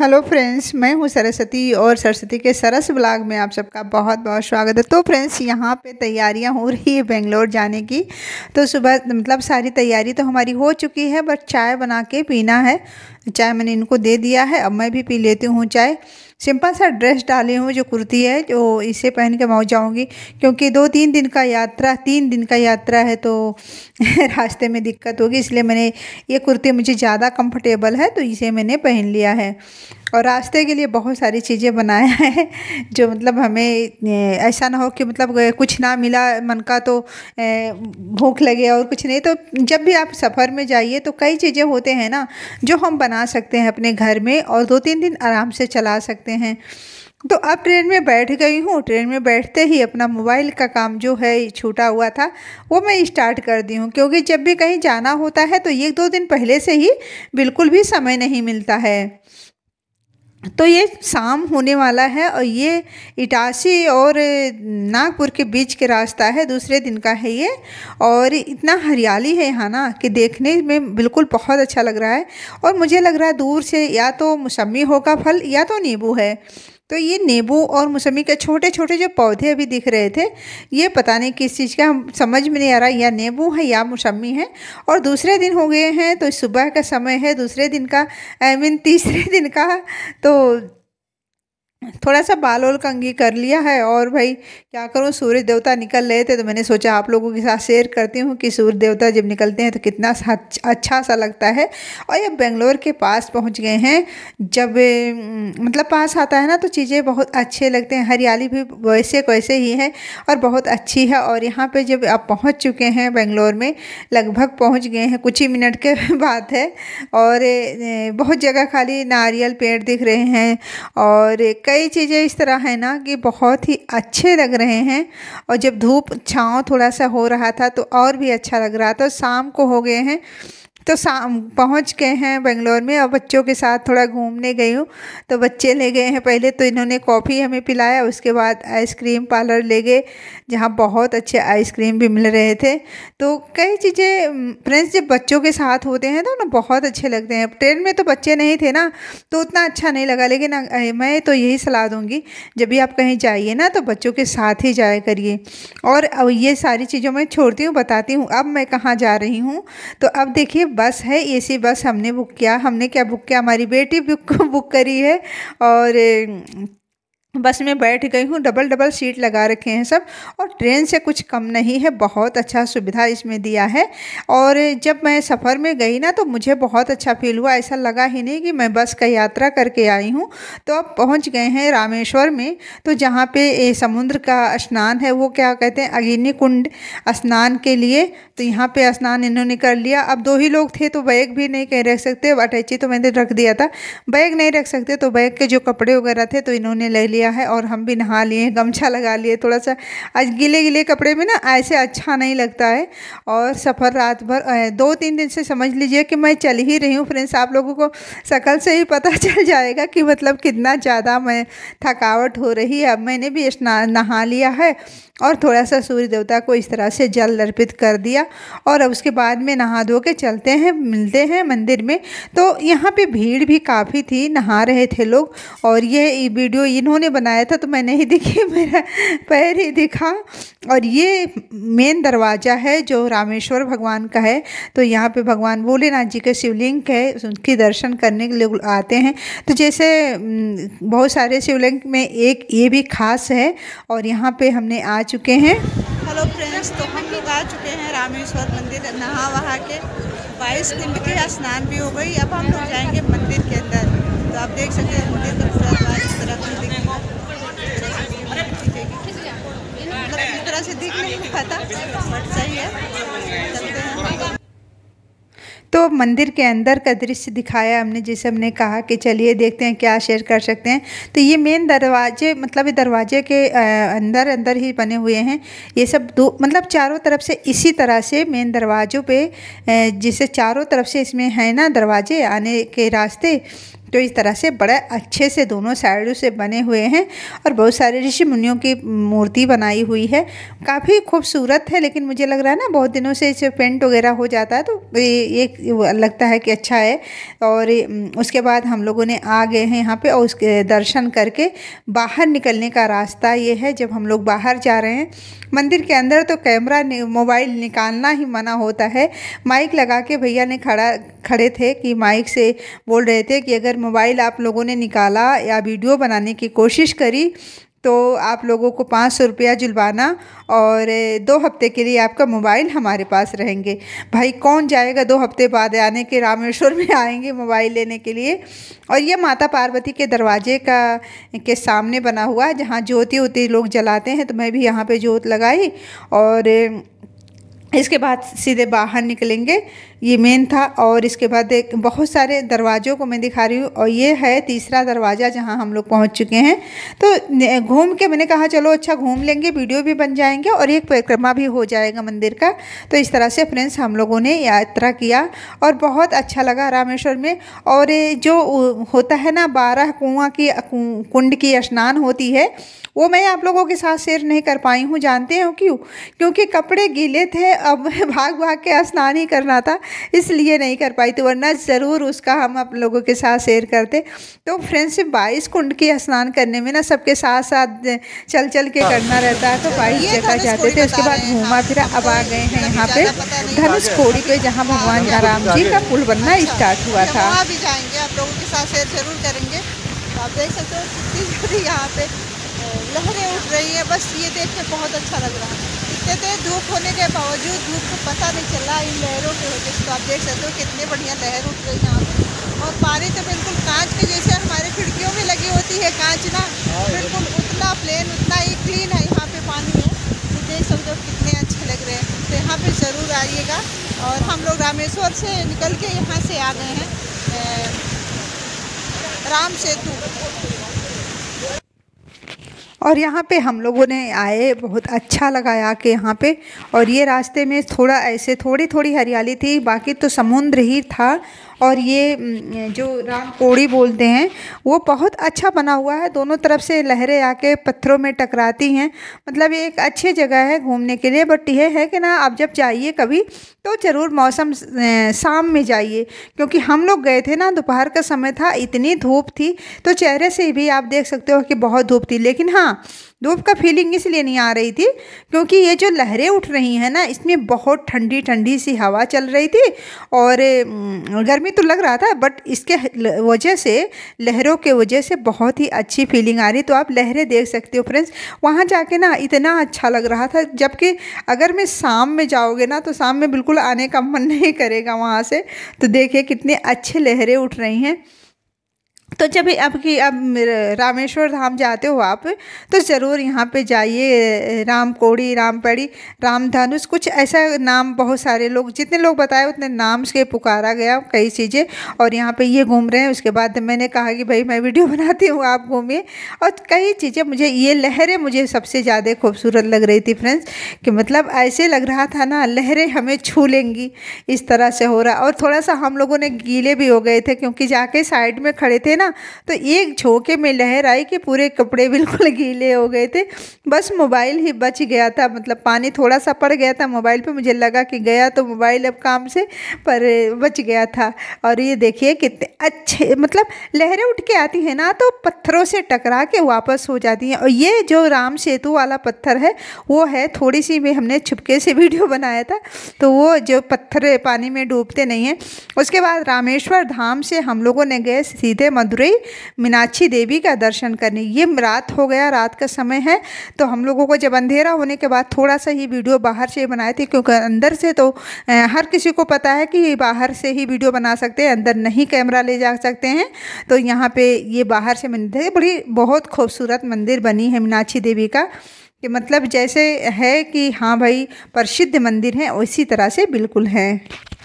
Hello friends मैं हूं सरस्वती और सरस्वती के सरस ब्लॉग में आप सबका बहुत बहुत स्वागत है तो फ्रेंड्स यहां पे तैयारियां हो रही है बेंगलोर जाने की तो सुबह मतलब सारी तैयारी तो हमारी हो चुकी है बट चाय बना के पीना है चाय मैंने इनको दे दिया है अब मैं भी पी लेती हूँ चाय सिंपल सा ड्रेस डाली हूँ जो कुर्ती है जो इसे पहन के पहुँच जाऊँगी क्योंकि दो तीन दिन का यात्रा तीन दिन का यात्रा है तो रास्ते में दिक्कत होगी इसलिए मैंने ये कुर्ती मुझे ज़्यादा कंफर्टेबल है तो इसे मैंने पहन लिया है और रास्ते के लिए बहुत सारी चीज़ें बनाया है जो मतलब हमें ऐसा ना हो कि मतलब कुछ ना मिला मन का तो भूख लगे और कुछ नहीं तो जब भी आप सफ़र में जाइए तो कई चीज़ें होते हैं ना जो हम बना सकते हैं अपने घर में और दो तीन दिन आराम से चला सकते हैं तो अब ट्रेन में बैठ गई हूँ ट्रेन में बैठते ही अपना मोबाइल का काम जो है छूटा हुआ था वो मैं स्टार्ट कर दी हूँ क्योंकि जब भी कहीं जाना होता है तो एक दो दिन पहले से ही बिल्कुल भी समय नहीं मिलता है तो ये शाम होने वाला है और ये इटासी और नागपुर के बीच के रास्ता है दूसरे दिन का है ये और इतना हरियाली है यहाँ ना कि देखने में बिल्कुल बहुत अच्छा लग रहा है और मुझे लग रहा है दूर से या तो मौसमी होगा फल या तो नींबू है तो ये नींबू और मौसमी के छोटे छोटे जो पौधे अभी दिख रहे थे ये पता नहीं किस चीज़ का समझ में नहीं आ रहा या नींबू है या मौसमी है और दूसरे दिन हो गए हैं तो सुबह का समय है दूसरे दिन का आई मीन तीसरे दिन का तो थोड़ा सा बाल ओल कंगी कर लिया है और भाई क्या करूँ सूर्य देवता निकल रहे थे तो मैंने सोचा आप लोगों के साथ शेयर करती हूँ कि सूर्य देवता जब निकलते हैं तो कितना अच्छा सा लगता है और ये बेंगलोर के पास पहुँच गए हैं जब मतलब पास आता है ना तो चीज़ें बहुत अच्छे लगते हैं हरियाली भी वैसे वैसे ही है और बहुत अच्छी है और यहाँ पर जब आप पहुँच चुके हैं बेंगलोर में लगभग पहुँच गए हैं कुछ ही मिनट के बाद है और बहुत जगह खाली नारियल पेड़ दिख रहे हैं और एक कई चीज़ें इस तरह है ना कि बहुत ही अच्छे लग रहे हैं और जब धूप छाँव थोड़ा सा हो रहा था तो और भी अच्छा लग रहा था शाम को हो गए हैं तो शाम पहुँच गए हैं बेंगलोर में और बच्चों के साथ थोड़ा घूमने गई हूँ तो बच्चे ले गए हैं पहले तो इन्होंने कॉफ़ी हमें पिलाया उसके बाद आइसक्रीम पार्लर ले गए जहाँ बहुत अच्छे आइसक्रीम भी मिल रहे थे तो कई चीज़ें फ्रेंड्स जब बच्चों के साथ होते हैं तो ना बहुत अच्छे लगते हैं ट्रेन में तो बच्चे नहीं थे ना तो उतना अच्छा नहीं लगा लेकिन मैं तो यही सलाह दूँगी जब भी आप कहीं जाइए ना तो बच्चों के साथ ही जाया करिए और ये सारी चीज़ों में छोड़ती हूँ बताती हूँ अब मैं कहाँ जा रही हूँ तो अब देखिए बस है एसी बस हमने बुक किया हमने क्या बुक किया हमारी बेटी बुक बुक करी है और बस में बैठ गई हूँ डबल डबल सीट लगा रखे हैं सब और ट्रेन से कुछ कम नहीं है बहुत अच्छा सुविधा इसमें दिया है और जब मैं सफ़र में गई ना तो मुझे बहुत अच्छा फील हुआ ऐसा लगा ही नहीं कि मैं बस का यात्रा करके आई हूँ तो अब पहुँच गए हैं रामेश्वर में तो जहाँ पे समुद्र का स्नान है वो क्या कहते हैं अगिनी कुंड स्नान के लिए तो यहाँ पर स्नान इन्होंने कर लिया अब दो ही लोग थे तो बैग भी नहीं कहीं रख सकते अटैची तो मैंने रख दिया था बैग नहीं रख सकते तो बैग के जो कपड़े वगैरह थे तो इन्होंने ले लिया लिया है और हम भी नहा लिए गमछा लगा लिए थोड़ा सा आज गीले गीले कपड़े में ना ऐसे अच्छा नहीं लगता है और सफ़र रात भर दो तीन दिन से समझ लीजिए कि मैं चल ही रही हूँ फ्रेंड्स आप लोगों को सकल से ही पता चल जाएगा कि मतलब कितना ज़्यादा मैं थकावट हो रही है अब मैंने भी स्नान नहा लिया है और थोड़ा सा सूर्य देवता को इस तरह से जल अर्पित कर दिया और अब उसके बाद में नहा धो के चलते हैं मिलते हैं मंदिर में तो यहाँ पे भीड़ भी काफ़ी थी नहा रहे थे लोग और ये वीडियो इन्होंने ने बनाया था तो मैं नहीं दिखी मेरा पैर ही दिखा और ये मेन दरवाज़ा है जो रामेश्वर भगवान का है तो यहाँ पे भगवान भोलेनाथ जी के शिवलिंग है उनके दर्शन करने के लिए आते हैं तो जैसे बहुत सारे शिवलिंग में एक ये भी खास है और यहाँ पे हमने आ चुके हैं हेलो फ्रेंड्स तो हम लोग आ चुके हैं रामेश्वर मंदिर नहा वहा के बाईस दिन के स्नान भी हो गई अब हम लोग जाएंगे मंदिर के अंदर आप देख सकते हैं मुझे तो इस तरह से दिख इस तरह से दिख नहीं पाता बट सही है तो मंदिर के अंदर का दृश्य दिखाया हमने जिसे हमने कहा कि चलिए देखते हैं क्या शेयर कर सकते हैं तो ये मेन दरवाजे मतलब ये दरवाजे के अंदर अंदर ही बने हुए हैं ये सब दो मतलब चारों तरफ से इसी तरह से मेन दरवाज़ों पे जिसे चारों तरफ से इसमें है ना दरवाजे आने के रास्ते तो इस तरह से बड़े अच्छे से दोनों साइडों से बने हुए हैं और बहुत सारे ऋषि मुनियों की मूर्ति बनाई हुई है काफ़ी खूबसूरत है लेकिन मुझे लग रहा है ना बहुत दिनों से इसे पेंट वगैरह हो जाता है तो ये, ये लगता है कि अच्छा है और उसके बाद हम लोगों ने आ गए हैं यहाँ पे और उसके दर्शन करके बाहर निकलने का रास्ता ये है जब हम लोग बाहर जा रहे हैं मंदिर के अंदर तो कैमरा मोबाइल निकालना ही मना होता है माइक लगा के भैया ने खड़ा खड़े थे कि माइक से बोल रहे थे कि अगर अगर मोबाइल आप लोगों ने निकाला या वीडियो बनाने की कोशिश करी तो आप लोगों को पाँच सौ रुपया जुलवाना और दो हफ्ते के लिए आपका मोबाइल हमारे पास रहेंगे भाई कौन जाएगा दो हफ्ते बाद आने के रामेश्वर में आएंगे मोबाइल लेने के लिए और ये माता पार्वती के दरवाजे का के सामने बना हुआ है जहाँ ज्योति होती लोग जलाते हैं तो मैं भी यहाँ पे जोत लगाई और इसके बाद सीधे बाहर निकलेंगे ये मेन था और इसके बाद एक बहुत सारे दरवाज़ों को मैं दिखा रही हूँ और ये है तीसरा दरवाज़ा जहाँ हम लोग पहुँच चुके हैं तो घूम के मैंने कहा चलो अच्छा घूम लेंगे वीडियो भी बन जाएंगे और एक परिक्रमा भी हो जाएगा मंदिर का तो इस तरह से फ्रेंड्स हम लोगों ने यात्रा किया और बहुत अच्छा लगा रामेश्वर में और जो होता है ना बारह कुआँ की कुंड की स्नान होती है वो मैं आप लोगों के साथ शेयर नहीं कर पाई हूँ जानते हैं क्यों क्योंकि कपड़े गीले थे अब भाग भाग के स्नान ही करना था इसलिए नहीं कर पाई थी वरना ज़रूर उसका हम आप लोगों के साथ शेयर करते तो फ्रेंड्स बाईस कुंड के स्नान करने में ना सबके साथ साथ चल चल के करना रहता है तो बाईस जगह जाते थे उसके बाद घूमा फिरा अब आ गए हैं यहाँ पे धनुष कोड़ी पे जहाँ भगवान हाँ, राम जी हाँ, का हाँ। पुल बनना स्टार्ट अच्छा, हुआ था वहाँ भी जाएंगे आप लोगों के साथ शेयर जरूर करेंगे आप देख सकते हो कितनी यहाँ पे लहरें उठ रही है बस ये देख के बहुत अच्छा लग रहा है देखते थे धूप होने के बावजूद धूप को पता नहीं चला इन लहरों के वजह से तो आप देख सकते हो कितने बढ़िया लहर उठ रही यहाँ पे और पानी तो बिल्कुल कांच के जैसे हमारे खिड़कियों में लगी होती है कांच ना हाँ, बिल्कुल उतना प्लेन उतना ही क्लीन है यहाँ पे पानी है तो देख सकते हो कितने अच्छे लग रहे हैं तो यहाँ पर ज़रूर आइएगा और हम लोग रामेश्वर से निकल के यहाँ से आ गए हैं राम सेतु और यहाँ पे हम लोगों ने आए बहुत अच्छा लगा आके यहाँ पे और ये रास्ते में थोड़ा ऐसे थोड़ी थोड़ी हरियाली थी बाकी तो समुद्र ही था और ये जो राम कोड़ी बोलते हैं वो बहुत अच्छा बना हुआ है दोनों तरफ से लहरें आके पत्थरों में टकराती हैं मतलब ये एक अच्छी जगह है घूमने के लिए बट यह है कि ना आप जब जाइए कभी तो ज़रूर मौसम शाम में जाइए क्योंकि हम लोग गए थे ना दोपहर का समय था इतनी धूप थी तो चेहरे से भी आप देख सकते हो कि बहुत धूप थी लेकिन हाँ धूप का फीलिंग इसलिए नहीं आ रही थी क्योंकि ये जो लहरें उठ रही हैं ना इसमें बहुत ठंडी ठंडी सी हवा चल रही थी और गर्मी तो लग रहा था बट इसके वजह से लहरों के वजह से बहुत ही अच्छी फीलिंग आ रही तो आप लहरें देख सकते हो फ्रेंड्स वहाँ जाके ना इतना अच्छा लग रहा था जबकि अगर मैं शाम में जाओगे ना तो शाम में बिल्कुल आने का मन नहीं करेगा वहाँ से तो देखिए कितने अच्छे लहरें उठ रही हैं तो जब आपकी अब रामेश्वर धाम जाते हो आप तो ज़रूर यहाँ पे जाइए राम कोड़ी राम पैड़ी राम धनुष कुछ ऐसा नाम बहुत सारे लोग जितने लोग बताए उतने नाम से पुकारा गया कई चीज़ें और यहाँ पे ये घूम रहे हैं उसके बाद मैंने कहा कि भाई मैं वीडियो बनाती हूँ आप घूमिए और कई चीज़ें मुझे ये लहरें मुझे सबसे ज़्यादा खूबसूरत लग रही थी फ्रेंड्स कि मतलब ऐसे लग रहा था ना लहरें हमें छू लेंगी इस तरह से हो रहा और थोड़ा सा हम लोगों ने गीले भी हो गए थे क्योंकि जाके साइड में खड़े थे ना ना तो एक झोंके में लहर आई कि पूरे कपड़े बिल्कुल गीले हो गए थे बस मोबाइल ही बच गया था मतलब पानी थोड़ा सा पड़ गया था मोबाइल पे मुझे लगा कि गया तो मोबाइल अब काम से पर बच गया था और ये देखिए कितने अच्छे मतलब लहरें उठ के आती हैं ना तो पत्थरों से टकरा के वापस हो जाती हैं और ये जो राम सेतु वाला पत्थर है वो है थोड़ी सी भी हमने छुपके से वीडियो बनाया था तो वो जो पत्थर पानी में डूबते नहीं हैं उसके बाद रामेश्वर धाम से हम लोगों ने गए सीधे मधु मदुरई मीनाक्षी देवी का दर्शन करने ये रात हो गया रात का समय है तो हम लोगों को जब अंधेरा होने के बाद थोड़ा सा ही वीडियो बाहर से बनाए थे क्योंकि अंदर से तो हर किसी को पता है कि बाहर से ही वीडियो बना सकते हैं अंदर नहीं कैमरा ले जा सकते हैं तो यहाँ पर ये बाहर से मंदिर बड़ी बहुत खूबसूरत मंदिर बनी है मीनाक्षी देवी का कि मतलब जैसे है कि हाँ भाई प्रसिद्ध मंदिर हैं उसी तरह से बिल्कुल हैं